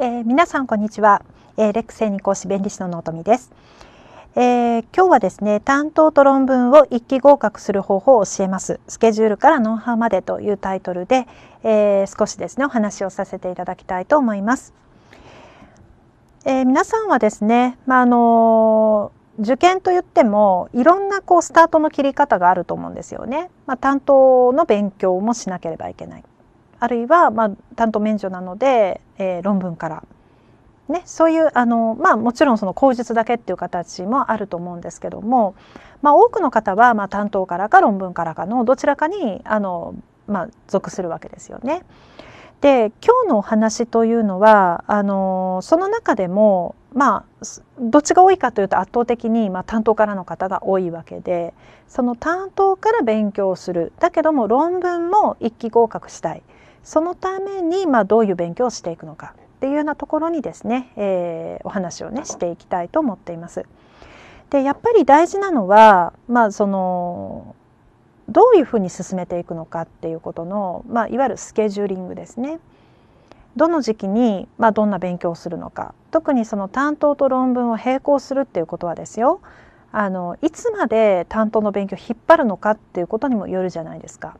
えー、皆さんこんにちは、えー、レック生に講師弁理士ののとみです、えー、今日はですね担当と論文を一気合格する方法を教えますスケジュールからノウハウまでというタイトルで、えー、少しですねお話をさせていただきたいと思います、えー、皆さんはですねまああの受験といってもいろんなこうスタートの切り方があると思うんですよね。まあ、担当の勉強もしなければいけない。あるいは、まあ、担当免除なので、えー、論文から、ね、そういうあの、まあ、もちろんその口述だけっていう形もあると思うんですけども、まあ、多くの方は、まあ、担当からか論文からかのどちらかにあの、まあ、属するわけですよね。で今日のお話というのはあのその中でもまあどっちが多いかというと圧倒的に、まあ、担当からの方が多いわけでその担当から勉強するだけども論文も一期合格したいそのために、まあ、どういう勉強をしていくのかっていうようなところにですね、えー、お話をねしていきたいと思っています。でやっぱり大事なのは、まあ、そのどういうふうに進めていくのかっていうことの、まあ、いわゆるスケジューリングですね。どの時期に、まあ、どんな勉強をするのか特にその担当と論文を並行するっていうことはですよあのいつまで担当の勉強を引っ張るのかっていうことにもよるじゃないですか。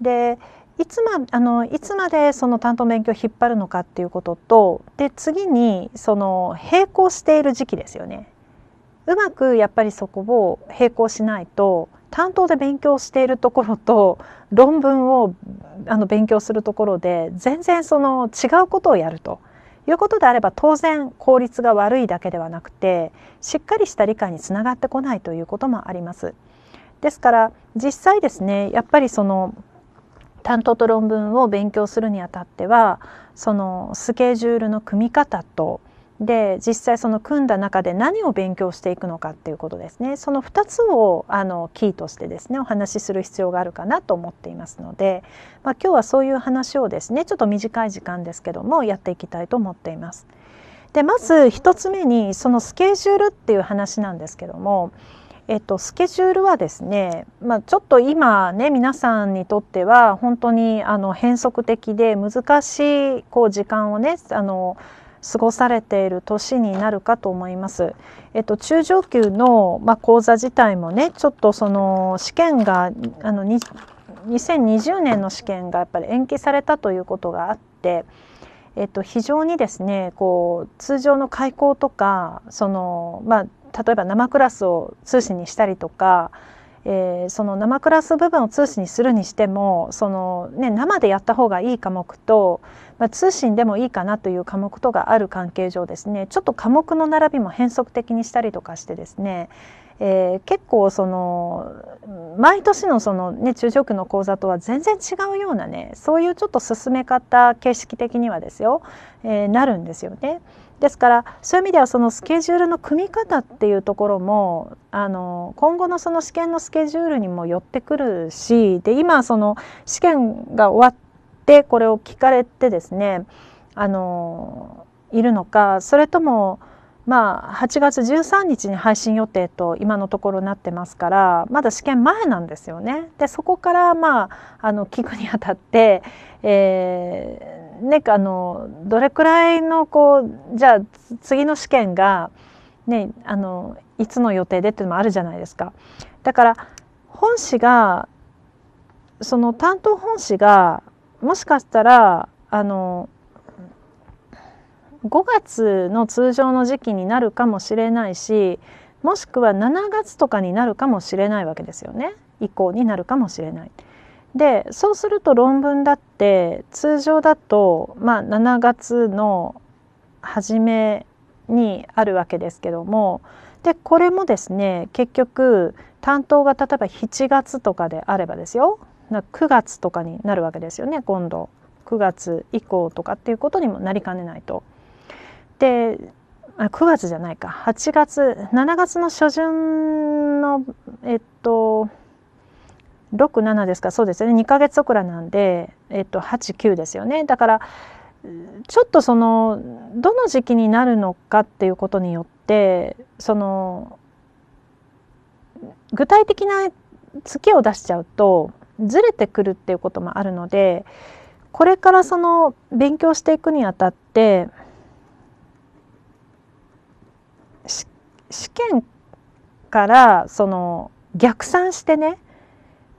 でいつまあのいつまでその担当勉強を引っ張るのかっていうこととで次にその並行している時期ですよね。うまくやっぱりそこを並行しないと担当で勉強しているところと論文をあの勉強するところで全然その違うことをやるということであれば当然効率が悪いだけではなくてしっかりした理解につながってこないということもあります。ですから実際ですねやっぱりその担当と論文を勉強するにあたってはそのスケジュールの組み方とで実際その組んだ中で何を勉強していくのかっていうことですねその2つをあのキーとしてですねお話しする必要があるかなと思っていますので、まあ、今日はそういう話をですねちょっと短い時間ですけどもやっていきたいと思っています。でまず1つ目にそのスケジュールっていう話なんですけども、えっと、スケジュールはですね、まあ、ちょっと今ね皆さんにとっては本当にあの変則的で難しいこう時間をねあの過ごされている年になるかと思います。えっと、中上級の、まあ、講座自体もねちょっとその試験があの2020年の試験がやっぱり延期されたということがあって。えっと、非常にですねこう通常の開講とかその、まあ、例えば生クラスを通信にしたりとかえー、その生クラス部分を通信にするにしてもその、ね、生でやった方がいい科目と、まあ、通信でもいいかなという科目とがある関係上ですねちょっと科目の並びも変則的にしたりとかしてですね、えー、結構その毎年のその、ね、中小区の講座とは全然違うようなねそういうちょっと進め方形式的にはですよ、えー、なるんですよね。ですからそういう意味ではそのスケジュールの組み方っていうところもあの今後のその試験のスケジュールにも寄ってくるしで今その試験が終わってこれを聞かれてですねあのいるのかそれともまあ8月13日に配信予定と今のところなってますからまだ試験前なんですよね。でそこからまああの聞くにあたって、えーね、あのどれくらいのこうじゃあ次の試験が、ね、あのいつの予定でっていうのもあるじゃないですか。だから本誌がその担当本誌がもしかしたらあの5月の通常の時期になるかもしれないしもしくは7月とかになるかもしれないわけですよね以降になるかもしれない。でそうすると論文だって通常だと、まあ、7月の初めにあるわけですけどもでこれもですね結局担当が例えば7月とかであればですよ9月とかになるわけですよね今度9月以降とかっていうことにもなりかねないと。で9月じゃないか8月7月の初旬のえっと67ですかそうですね2ヶ月そらなんで、えっと、89ですよねだからちょっとそのどの時期になるのかっていうことによってその具体的な月を出しちゃうとずれてくるっていうこともあるのでこれからその勉強していくにあたって試験からその逆算してね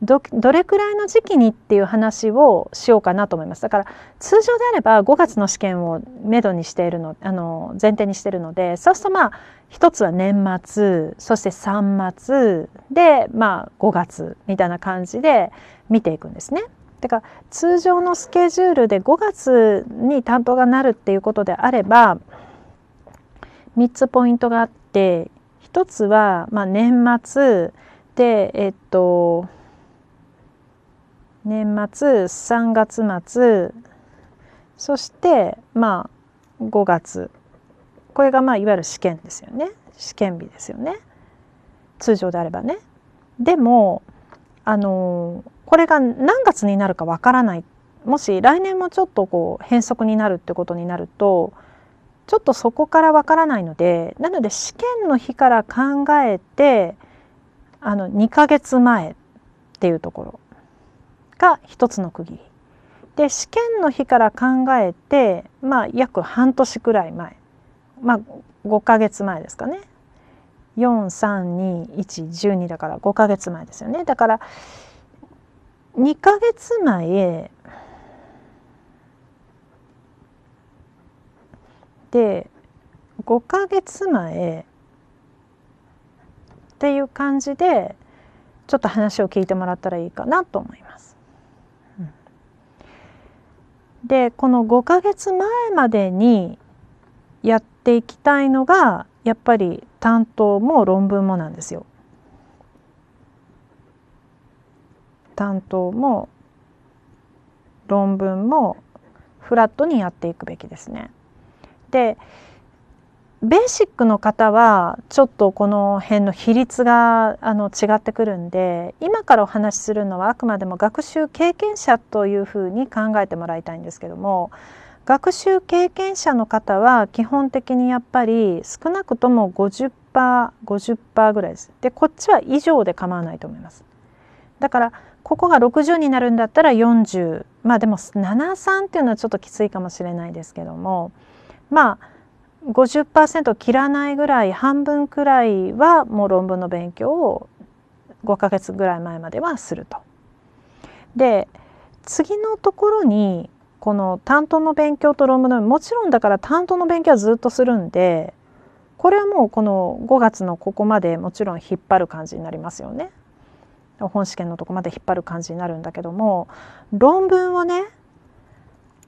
どれくらいの時期にっていう話をしようかなと思いますだから通常であれば5月の試験をめどにしているのあの前提にしているのでそうするとまあ一つは年末そして3末でまあ5月みたいな感じで見ていくんですね。てか通常のスケジュールで5月に担当がなるっていうことであれば3つポイントがあって1つはまあ年末でえっと年末3月末そしてまあ5月これがまあいわゆる試験ですよね試験日ですよね通常であればね。でもあのこれが何月になるかわからないもし来年もちょっとこう変則になるってことになるとちょっとそこからわからないのでなので試験の日から考えてあの2ヶ月前っていうところが一つの区切りで試験の日から考えて、まあ、約半年くらい前、まあ、5ヶ月前ですかね4 3 2 1 1 2だから5ヶ月前ですよねだから2ヶ月前で5ヶ月前っていう感じでちょっと話を聞いてもらったらいいかなと思います。でこの5ヶ月前までにやっていきたいのがやっぱり担当も論文もなんですよ。担当も論文もフラットにやっていくべきですね。でベーシックの方はちょっとこの辺の比率があの違ってくるんで今からお話しするのはあくまでも学習経験者というふうに考えてもらいたいんですけども学習経験者の方は基本的にやっぱり少なくとも 50%50% 50ぐらいです。でこっちは以上で構わないと思います。だからここが60になるんだったら40まあでも73っていうのはちょっときついかもしれないですけどもまあ50%切らないぐらい半分くらいはもう論文の勉強を5ヶ月ぐらい前まではすると。で次のところにこの担当の勉強と論文のもちろんだから担当の勉強はずっとするんでこれはもうこの5月のここまでもちろん引っ張る感じになりますよね。本試験のとこまで引っ張る感じになるんだけども論文をね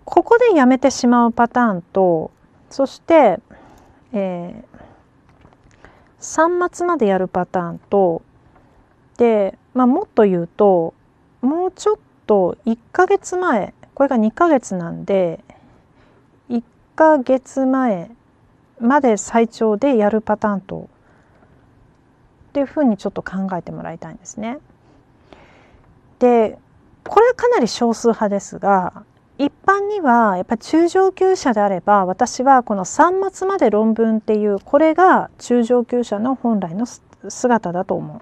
ここでやめてしまうパターンとそして、えー、3末までやるパターンとで、まあ、もっと言うともうちょっと1ヶ月前これが2ヶ月なんで1ヶ月前まで最長でやるパターンとっていうふうにちょっと考えてもらいたいんですね。でこれはかなり少数派ですが一般にはやっぱり中上級者であれば私はこの3末まで論文っていうこれが中上級者の本来の姿だと思う。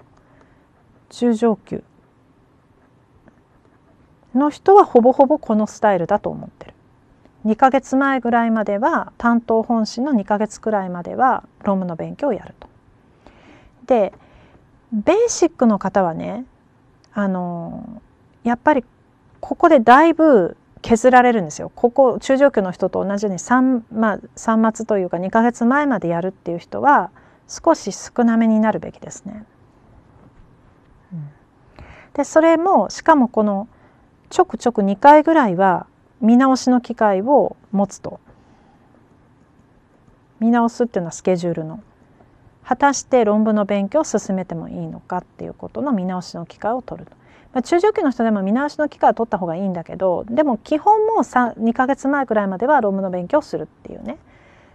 中上級の人はほぼほぼこのスタイルだと思ってる。2ヶ月前ぐらいまでは担当本誌の2ヶ月くらいまでは論文の勉強をやると。でベーシックの方はねあのやっぱりここでだいぶ削られるんですよここ中上級の人と同じように 3,、まあ、3末というか2ヶ月前までやるっていう人は少し少なめになるべきですね。うん、でそれもしかもこのちょくちょく2回ぐらいは見直しの機会を持つと見直すっていうのはスケジュールの果たして論文の勉強を進めてもいいのかっていうことの見直しの機会を取ると。まあ、中上級の人でも見直しの機会を取った方がいいんだけどでも基本も2ヶ月前くらいまでは論文の勉強をするっていうね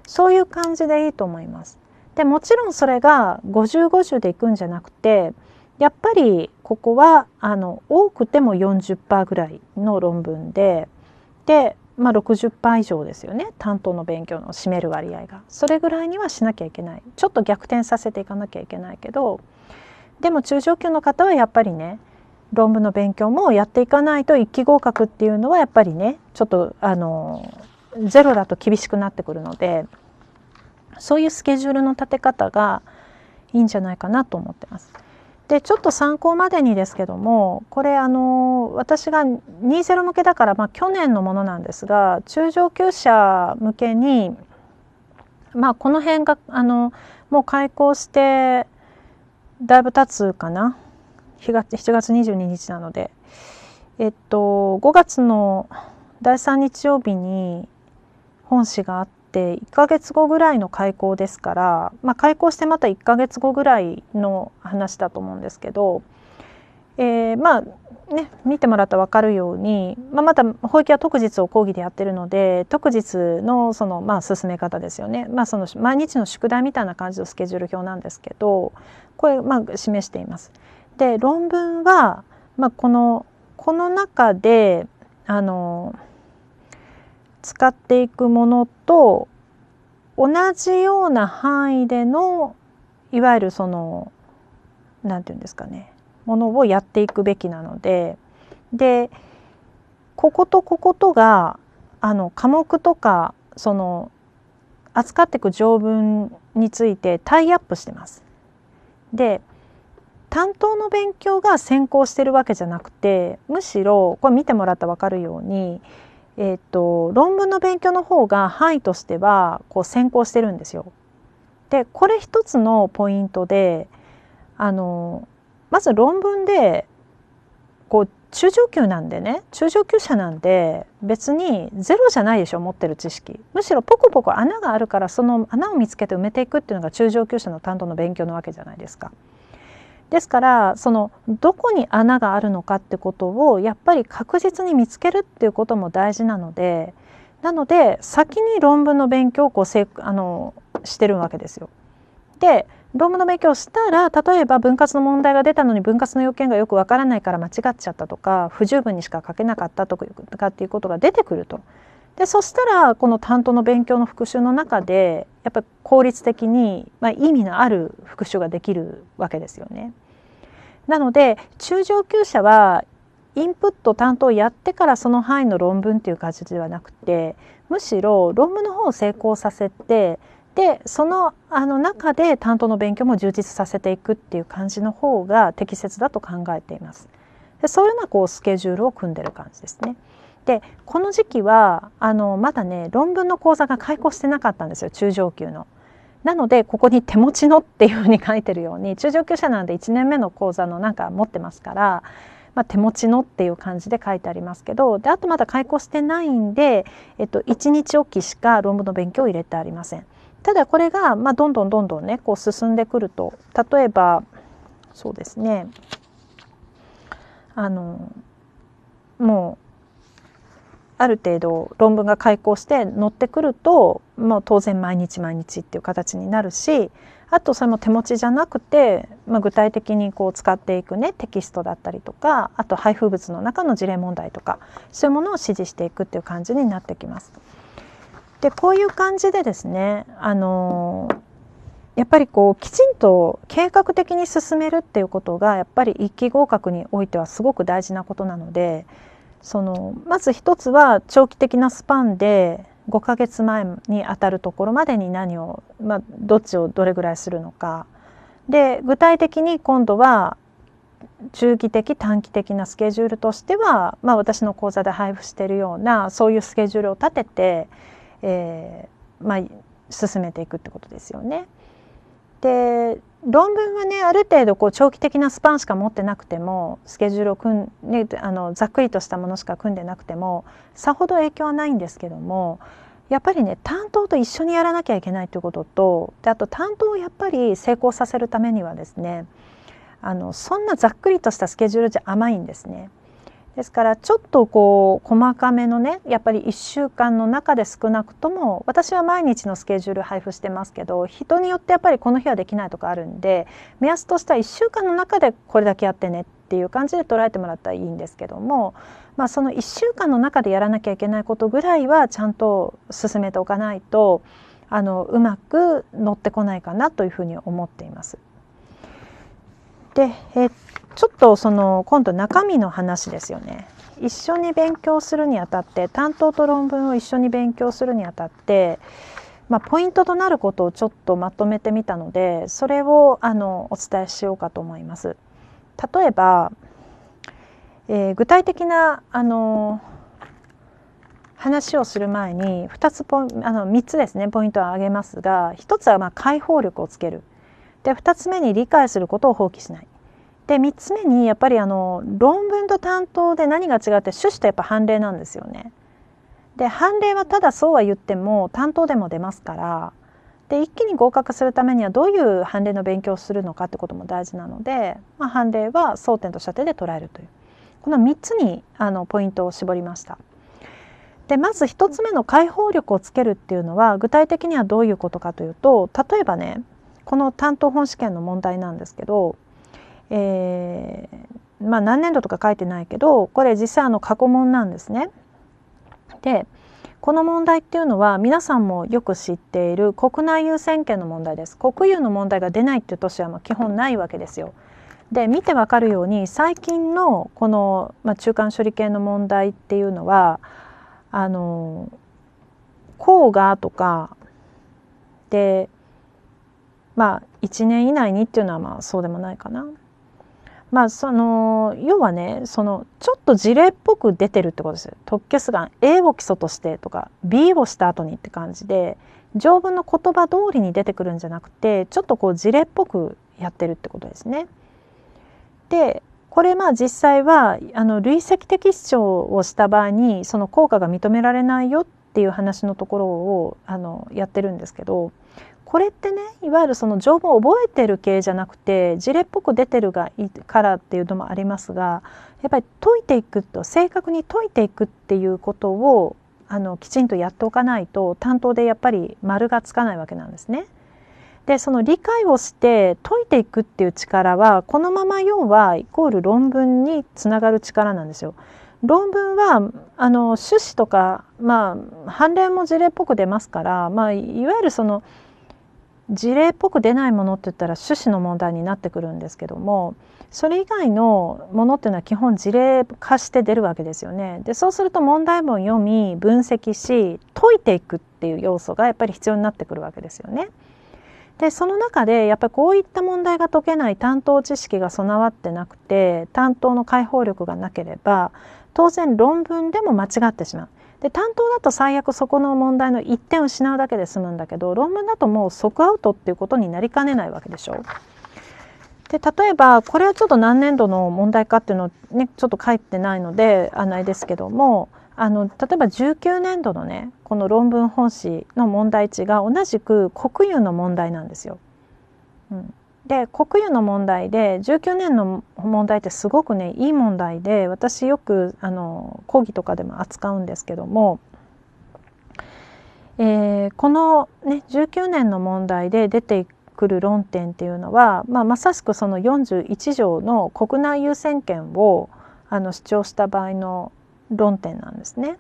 そういう感じでいいと思います。でもちろんそれが5050でいくんじゃなくてやっぱりここはあの多くても40%ぐらいの論文でで、まあ、60%以上ですよね担当の勉強の占める割合がそれぐらいにはしなきゃいけないちょっと逆転させていかなきゃいけないけどでも中上級の方はやっぱりね論文の勉強もやっていかないと一期合格っていうのはやっぱりねちょっとあのゼロだと厳しくなってくるのでそういうスケジュールの立て方がいいんじゃないかなと思ってます。でちょっと参考までにですけどもこれあの私が20向けだから、まあ、去年のものなんですが中上級者向けに、まあ、この辺があのもう開校してだいぶ経つかな月7月22日なので、えっと、5月の第3日曜日に本誌があって1ヶ月後ぐらいの開校ですから、まあ、開校してまた1ヶ月後ぐらいの話だと思うんですけど、えー、まあね見てもらったら分かるように、まあ、また保育は特日を講義でやってるので特日のその、まあ、進め方ですよね、まあ、その毎日の宿題みたいな感じのスケジュール表なんですけどこれ、まあ、示しています。で論文は、まあ、このこの中であの使っていくものと同じような範囲でのいわゆるその何て言うんですかねものをやっていくべきなのででこことこことがあの科目とかその扱っていく条文についてタイアップしてます。で担当の勉強が先行してるわけじゃなくてむしろこれ見てもらったら分かるように、えーと、論文の勉強の方が範囲としてはこう先行してるんですよ。でこれ一つのポイントであのまず論文でこう中上級なんでね中上級者なんで別にゼロじゃないでしょ持ってる知識むしろポコポコ穴があるからその穴を見つけて埋めていくっていうのが中上級者の担当の勉強なわけじゃないですか。ですからそのどこに穴があるのかってことをやっぱり確実に見つけるっていうことも大事なのでなので先に論文の勉強をこうあのしてるわけですよ。で論文の勉強をしたら例えば分割の問題が出たのに分割の要件がよくわからないから間違っちゃったとか不十分にしか書けなかったとかっていうことが出てくるとでそしたらこの担当の勉強の復習の中でやっぱり効率的に、まあ、意味のある復習ができるわけですよね。なので中上級者はインプット担当やってからその範囲の論文っていう感じではなくてむしろ論文の方を成功させてでそのあの中で担当の勉強も充実させていくっていう感じの方が適切だと考えています。でそういうようなこうスケジュールを組んでる感じですね。でこの時期はあのまだね論文の講座が開講してなかったんですよ中上級の。なのでここに手持ちのっていうふうに書いてるように中上級者なんで1年目の講座のなんか持ってますから、まあ、手持ちのっていう感じで書いてありますけどであとまだ開講してないんで、えっと、1日おきしか論文の勉強を入れてありません。ただこれが、まあ、どんどんどんどんねこう進んでくると例えばそうですねあのもうある程度論文が開講して載ってくるともう当然毎日毎日っていう形になるしあとそれも手持ちじゃなくて、まあ、具体的にこう使っていくねテキストだったりとかあと配布物の中の事例問題とかそういうものを指示していくっていう感じになってきます。でこういう感じでですねあのやっぱりこうきちんと計画的に進めるっていうことがやっぱり一期合格においてはすごく大事なことなのでそのまず一つは長期的なスパンで5ヶ月前にあたるところまでに何を、まあ、どっちをどれぐらいするのかで具体的に今度は中期的短期的なスケジュールとしては、まあ、私の講座で配布しているようなそういうスケジュールを立てて、えーまあ、進めていくってことですよね。で論文はねある程度こう長期的なスパンしか持ってなくてもスケジュールを組ん、ね、あのざっくりとしたものしか組んでなくてもさほど影響はないんですけどもやっぱりね担当と一緒にやらなきゃいけないということとであと担当をやっぱり成功させるためにはですねあのそんなざっくりとしたスケジュールじゃ甘いんですね。ですからちょっとこう細かめのねやっぱり1週間の中で少なくとも私は毎日のスケジュール配布してますけど人によってやっぱりこの日はできないとかあるんで目安としては1週間の中でこれだけやってねっていう感じで捉えてもらったらいいんですけども、まあ、その1週間の中でやらなきゃいけないことぐらいはちゃんと進めておかないとあのうまく乗ってこないかなというふうに思っています。でえっちょっとその今度中身の話ですよね。一緒に勉強するにあたって担当と論文を一緒に勉強するにあたって、まあ、ポイントとなることをちょっとまとめてみたのでそれをあのお伝えしようかと思います。例えば、えー、具体的なあの話をする前に2つポあの3つですねポイントを挙げますが1つはまあ解放力をつけるで2つ目に理解することを放棄しないで3つ目にやっぱりあの論文と担当で何が違って趣旨とやっぱ判例なんですよね。で判例はただそうは言っても担当でも出ますからで一気に合格するためにはどういう判例の勉強をするのかってことも大事なので、まあ、判例は争点と射程で捉えるというこの3つにあのポイントを絞りました。でまず1つ目の解放力をつけるっていうのは具体的にはどういうことかというと例えばねこの担当本試験の問題なんですけどえー、まあ、何年度とか書いてないけどこれ実際あの過去問なんですね。でこの問題っていうのは皆さんもよく知っている国内優先権の問題です国有の問題が出ないっていう年はま基本ないわけですよ。で見てわかるように最近のこの、まあ、中間処理系の問題っていうのはあの甲賀とかでまあ1年以内にっていうのはまあそうでもないかな。まあその要はねそのちょっと事例っぽく出てるってことです特許出願 A を基礎としてとか B をした後にって感じで条文の言葉通りに出てくるんじゃなくてちょっとこう事例っぽくやってるってことですね。でこれまあ実際はあの累積的主張をした場合にその効果が認められないよっていう話のところをあのやってるんですけどこれってねいわゆるその情報を覚えてる系じゃなくて事例っぽく出てるがいいからっていうのもありますがやっぱり解いていくと正確に解いていくっていうことをあのきちんとやっておかないと担当でやっぱり丸がつかないわけなんですね。でその理解をして解いていくっていう力はこのまま要はイコール論文につながる力なんですよ。論文はあの趣旨とか、まあ、判例も事例っぽく出ますから、まあ、いわゆるその事例っぽく出ないものって言ったら趣旨の問題になってくるんですけどもそれ以外のものっていうのは基本事例化して出るわけですよね。でそうすると問題文を読み分析し解いていくっていう要素がやっぱり必要になってくるわけですよね。でその中でやっぱりこういった問題が解けない担当知識が備わってなくて担当の解放力がなければ当然論文でも間違ってしまう。で担当だと最悪そこの問題の1点を失うだけで済むんだけど論文だともう即アウトっていうことになりかねないわけでしょ。で例えばこれはちょっと何年度の問題かっていうのをねちょっと書いてないのであないですけどもあの例えば19年度のねこの論文本誌の問題値が同じく国有の問題なんですよ。うん、で国有の問題で19年の問題ってすごくねいい問題で私よくあの講義とかでも扱うんですけども、えー、この、ね、19年の問題で出てくる論点っていうのは、まあ、まさしくその41条の国内優先権をあの主張した場合の論点なんですね。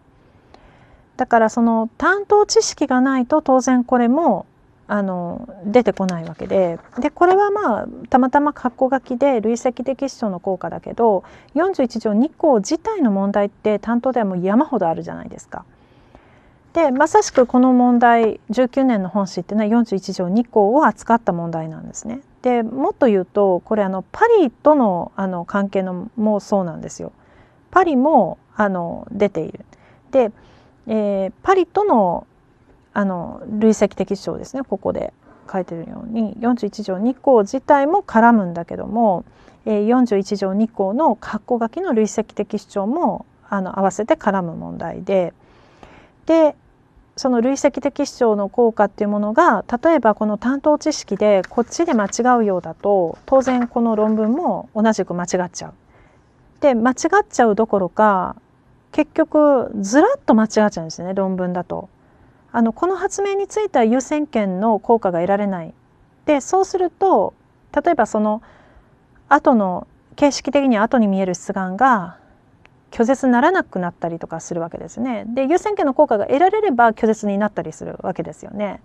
だからその担当知識がないと当然これもあの出てこないわけででこれはまあたまたま括弧書きで累積的視聴の効果だけど41条2項自体の問題って担当ではもう山ほどあるじゃないですか。でまさしくこの問題19年の本誌っていうのは41条2項を扱った問題なんですね。でもっと言うとこれあのパリとのあの関係のもそうなんですよ。パリもあの出ている。で、えー、パリとのあの累積的主張ですねここで書いてるように41条2項自体も絡むんだけども41条2項の括弧書きの累積的主張もあの合わせて絡む問題ででその累積的主張の効果っていうものが例えばこの担当知識でこっちで間違うようだと当然この論文も同じく間違っちゃう。で間違っちゃうどころか結局ずらっと間違っちゃうんですね論文だと。あのこの発明については優先権の効果が得られない。でそうすると例えばその後の形式的に後に見える出願が拒絶ならなくなったりとかするわけですね。で優先権の効果が得られれば拒絶になったりするわけですよね。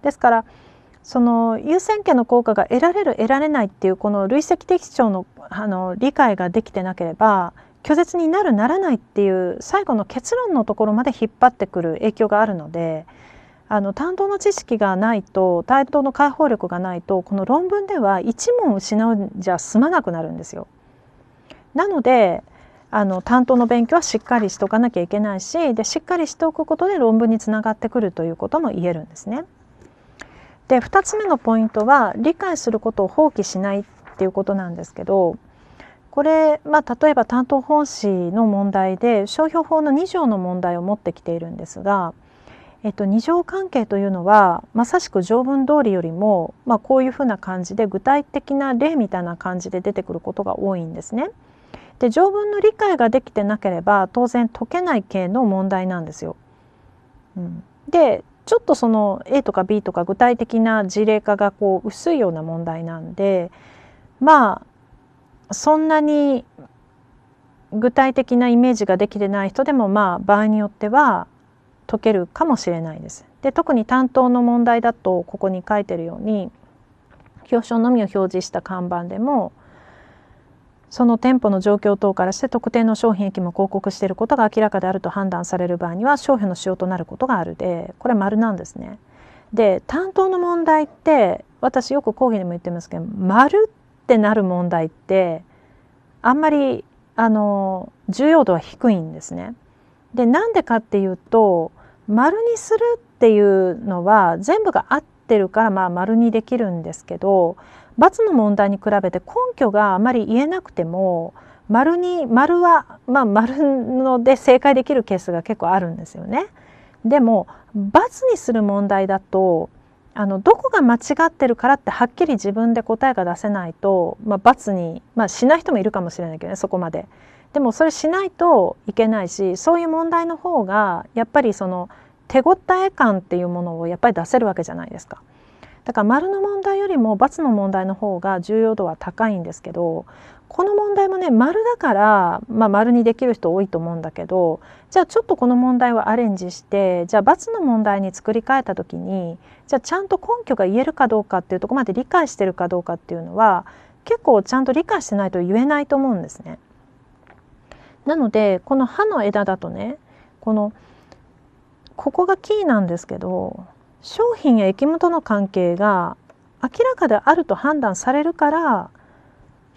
ですからその優先権の効果が得られる得られないっていうこの累積的主張のあの理解ができてなければ拒絶になるならないっていう最後の結論のところまで引っ張ってくる影響があるのであの担当の知識がないと担当の解放力がないとこの論文では一問失うんじゃ済まなくなるんですよ。なのであの担当の勉強はしっかりしておかなきゃいけないしでしっかりしておくことで論文につながってくるということも言えるんですね。で2つ目のポイントは理解することを放棄しないっていうことなんですけどこれ、まあ、例えば担当本市の問題で商標法の2条の問題を持ってきているんですが、えっと、2条関係というのはまさしく条文通りよりも、まあ、こういうふうな感じで具体的な例みたいな感じで出てくることが多いんですね。で条文の理解ができてなければ当然解けない系の問題なんですよ。うん、でちょっとその A とか B とか具体的な事例化がこう薄いような問題なんでまあそんなに具体的なイメージができてない人でもまあ場合によっては解けるかもしれないです。で特に担当の問題だとここに書いてるように表彰のみを表示した看板でもその店舗の状況等からして特定の商品駅も広告していることが明らかであると判断される場合には商標の使用となることがあるでこれ丸なんですね。で担当の問題って私よく講義でも言ってますけど丸っってなる問題ってあんまりあの重要度は低いんですね。でなんでかっていうと丸にするっていうのは全部が合ってるからまあ丸にできるんですけど×の問題に比べて根拠があまり言えなくても丸に丸はまあ丸ので正解できるケースが結構あるんですよね。でも×にする問題だとあのどこが間違ってるからってはっきり自分で答えが出せないと、まあ、罰に、まあ、しない人もいるかもしれないけどねそこまで。でもそれしないといけないしそういう問題の方がやっぱりその手応え感っていうものをやっぱり出せるわけじゃないですか。だから丸の問題よりも×の問題の方が重要度は高いんですけどこの問題もね丸だから、まあ、丸にできる人多いと思うんだけどじゃあちょっとこの問題をアレンジしてじゃあ罰の問題に作り変えた時にじゃあちゃんと根拠が言えるかどうかっていうとこまで理解してるかどうかっていうのは結構ちゃんと理解してないと言えないと思うんですね。なのでこの歯の枝だとねこのここがキーなんですけど商品や駅元の関係が明らかであると判断されるから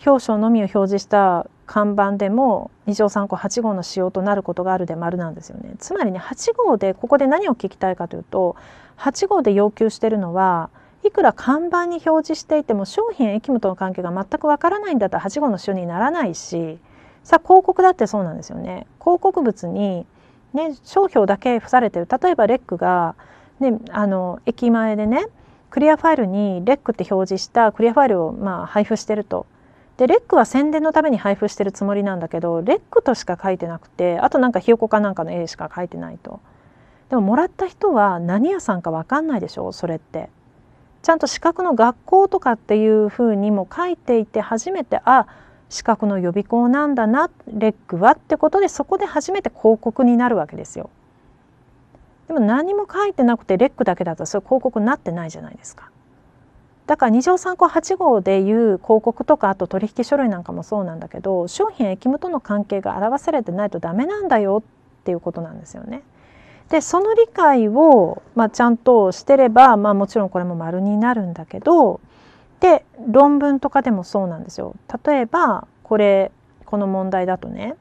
表彰のみを表示した看板でも二条三項八号の使用となることがあるで丸なんですよねつまりね8号でここで何を聞きたいかというと8号で要求してるのはいくら看板に表示していても商品や駅務との関係が全くわからないんだったら8号の使用にならないしさ広告だってそうなんですよね広告物にね商標だけ付されてる例えばレックが、ね、あの駅前でねクリアファイルにレックって表示したクリアファイルをまあ配布してるとでレックは宣伝のために配布してるつもりなんだけどレックとしか書いてなくてあとなんかひよこかなんかの絵しか書いてないとでももらった人は何屋さんか分かんないでしょそれってちゃんと資格の学校とかっていうふうにも書いていて初めてあ資格の予備校なんだなレックはってことでそこで初めて広告になるわけですよでも何も書いてなくてレックだけだとそれ広告になってないじゃないですかだから二条三項8号でいう広告とかあと取引書類なんかもそうなんだけど商品や益務との関係が表されてないとダメなんだよっていうことなんですよね。でその理解を、まあ、ちゃんとしてれば、まあ、もちろんこれも丸になるんだけどで論文とかでもそうなんですよ。例えばこれこの問題だとね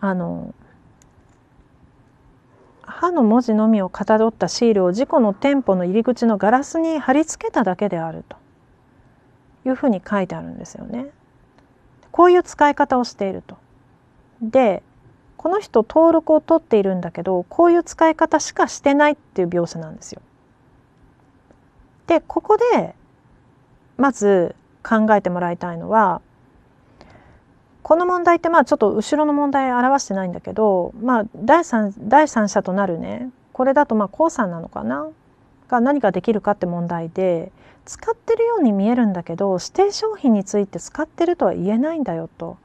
あの歯の文字のみをかたどったシールを事故の店舗の入り口のガラスに貼り付けただけであるというふうに書いてあるんですよね。こういう使い方をしていると。でこの人登録を取っているんだけどこういう使い方しかしてないっていう描写なんですよ。でここでまず考えてもらいたいのはこの問題ってまあちょっと後ろの問題表してないんだけど、まあ、第三第三者となるねこれだとまあ黄さんなのかなが何ができるかって問題で使ってるように見えるんだけど指定商品について使ってるとは言えないんだよと。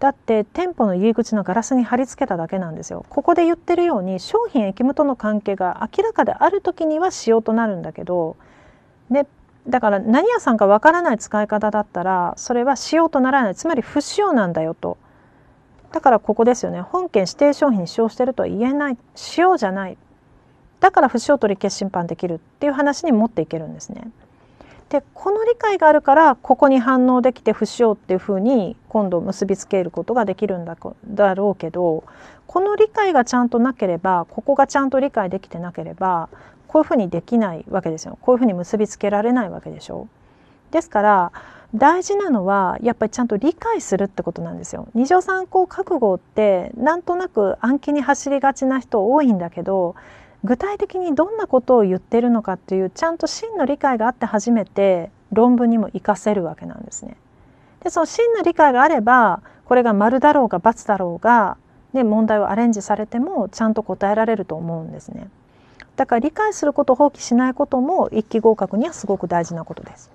だって店舗の入り口のガラスに貼り付けただけなんですよここで言ってるように商品駅務との関係が明らかである時には使用となるんだけどねだから何屋さんかわからない使い方だったらそれはしようとならないつまり不使用なんだよとだからここですよね本件指定商品に使用してるとは言えない使用じゃないだから不使用取消審判できるっていう話に持っていけるんですね。でこの理解があるからここに反応できて不使用っていうふうに今度結びつけることができるんだだろうけどこの理解がちゃんとなければここがちゃんと理解できてなければこういうふうにできないわけですよこういうふうに結びつけられないわけでしょですから大事なのはやっぱりちゃんと理解するってことなんですよ。二乗三項覚悟ってなんとなく暗記に走りがちな人多いんだけど具体的にどんなことを言ってるのかっていうちゃんと真の理解があって初めて論文にも活かせるわけなんですね。でその真の理解があればこれが丸だろうが×だろうが、ね、問題をアレンジされてもちゃんと答えられると思うんですね。だから理解することを放棄しないことも一級合格にはすごく大事なことです。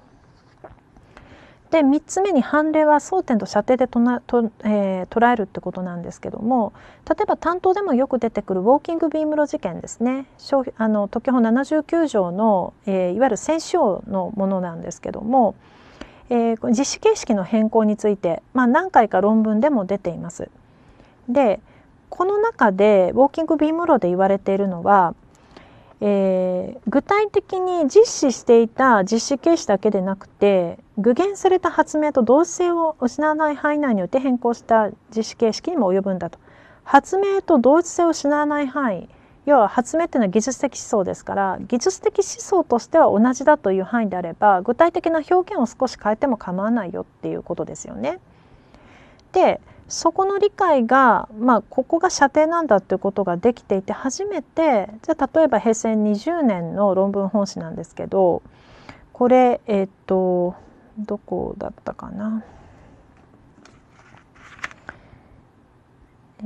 で3つ目に判例は争点と射程でとなと、えー、捉えるってことなんですけども例えば担当でもよく出てくるウォーキングビームロ事件ですねあの特許法79条の、えー、いわゆる選手王のものなんですけども、えー、実施形式の変更について、まあ、何回か論文でも出ています。でこの中でウォーキングビームロで言われているのはえー、具体的に実施していた実施形式だけでなくて具現された発明と同性を失わない範囲内によって変更した実施形式にも及ぶんだと。発明と同一性を失わない範囲要は発明っていうのは技術的思想ですから技術的思想としては同じだという範囲であれば具体的な表現を少し変えても構わないよっていうことですよね。てそこの理解が、まあ、ここが射程なんだていうことができていて初めてじゃあ例えば平成20年の論文本誌なんですけどこれえっ、ー、とどこだったかな。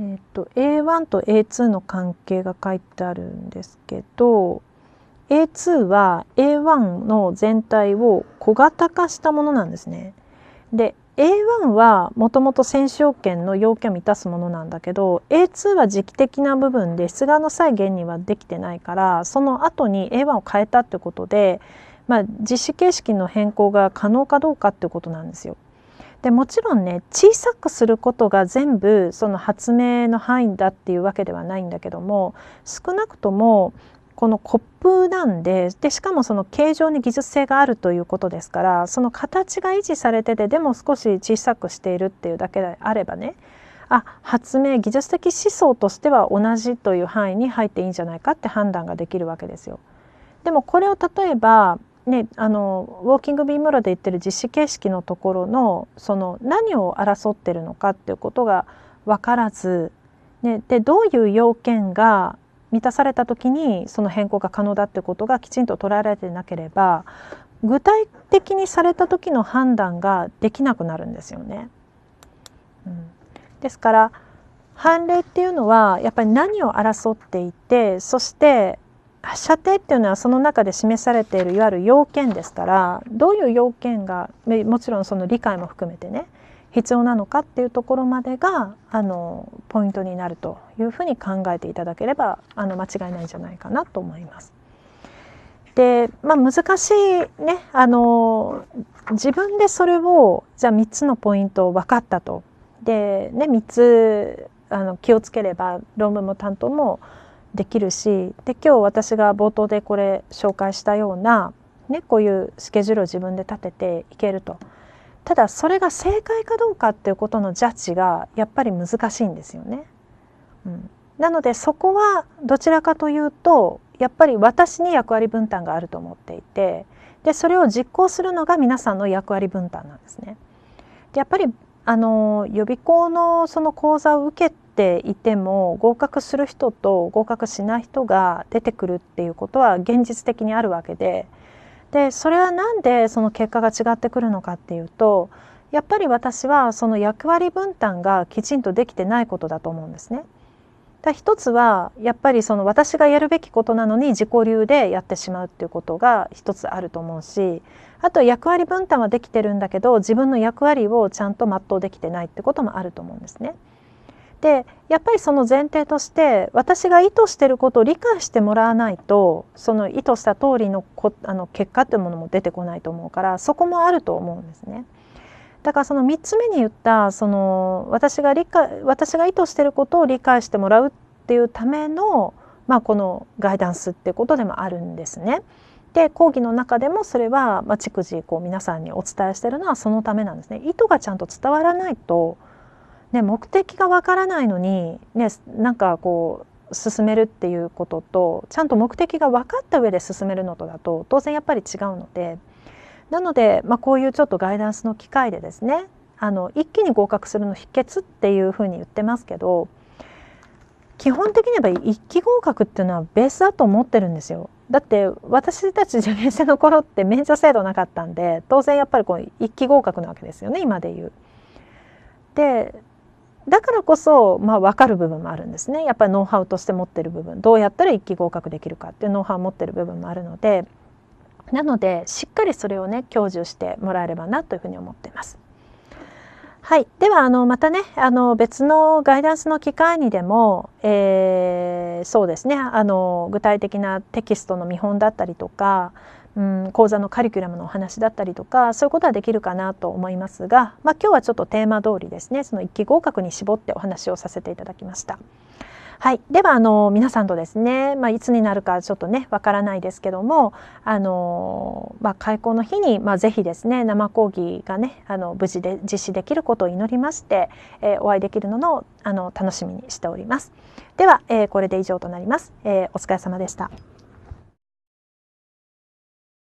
えーと、と A1 と A2 の関係が書いてあるんですけど A2 は A1 の全体を小型化したものなんですね。で A1 はもともと選手要件の要件を満たすものなんだけど A2 は時期的な部分で出願の際原にはできてないからその後に A1 を変えたってことで、まあ、実施形式の変更が可能かどうかってことなんですよ。でもちろんね小さくすることが全部その発明の範囲だっていうわけではないんだけども少なくともこのコップなんででしかもその形状に技術性があるということですからその形が維持されててでも少し小さくしているっていうだけであればねあ発明技術的思想としては同じという範囲に入っていいんじゃないかって判断ができるわけですよ。でもこれを例えばね、あのウォーキングビームラで言ってる実施形式のところのその何を争ってるのかっていうことが分からず、ね、でどういう要件が満たされた時にその変更が可能だってことがきちんと捉えられてなければ具体的にされた時の判断ができなくなるんですよね。うん、ですから判例っていうのはやっぱり何を争っていてそして射程っていうのはその中で示されているいわゆる要件ですからどういう要件がもちろんその理解も含めてね必要なのかっていうところまでがあのポイントになるというふうに考えていただければあの間違いないんじゃないかなと思います。で、まあ、難しいねあの自分でそれをじゃあ3つのポイントを分かったと。で、ね、3つあの気をつければ論文も担当もできるしで今日私が冒頭でこれ紹介したような、ね、こういうスケジュールを自分で立てていけると。ただそれが正解かどうかっていうことのジャッジがやっぱり難しいんですよね。うん、なのでそこはどちらかというとやっぱり私に役割分担があると思っていてでそれを実行するのが皆さんの役割分担なんですね。でやっぱりあの予備校のその講座を受けていても合格する人と合格しない人が出てくるっていうことは現実的にあるわけででそれは何でその結果が違ってくるのかっていうとやっぱり私はその役割分担がきちんとできてないことだと思うんですね。だ一つはやっぱりその私がやるべきことなのに自己流でやってしまうっていうことが一つあると思うしあと役割分担はできてるんだけど自分の役割をちゃんと全うできてないってこともあると思うんですね。でやっぱりその前提として私が意図してることを理解してもらわないとその意図した通りのこあの結果というものも出てこないと思うからそこもあると思うんですね。だからその3つ目に言ったその私が理解私が意図してることを理解してもらうっていうための、まあ、このガイダンスっていうことでもあるんですね。で講義の中でもそれは、まあ、逐次こう皆さんにお伝えしてるのはそのためなんですね。意図がちゃんと伝わらないとね、目的がわからないのに、ね、なんかこう進めるっていうこととちゃんと目的が分かった上で進めるのとだと当然やっぱり違うのでなので、まあ、こういうちょっとガイダンスの機会でですねあの一気に合格するの秘訣っていうふうに言ってますけど基本的には一期合格っていうのはベースだと思ってるんですよ。だって私たち受験生の頃って免除制度なかったんで当然やっぱりこう一期合格なわけですよね今で言う。でだからこそ、まあ、分かる部分もあるんですねやっぱりノウハウとして持ってる部分どうやったら一期合格できるかっていうノウハウを持ってる部分もあるのでなのでしっかりそれをね享受してもらえればなというふうに思っています。はい、ではあのまたねあの別のガイダンスの機会にでも、えー、そうですねあの具体的なテキストの見本だったりとかうん、講座のカリキュラムのお話だったりとかそういうことはできるかなと思いますが、まあ、今日はちょっとテーマ通りですねその一期合格に絞ってお話をさせていただきました。はい、ではあの皆さんとですね、まあ、いつになるかちょっとねわからないですけどもあの、まあ、開校の日に、まあ、ぜひですね生講義がねあの無事で実施できることを祈りまして、えー、お会いできるののあの楽しみにしております。では、えー、これで以上となります。えー、お疲れ様でした。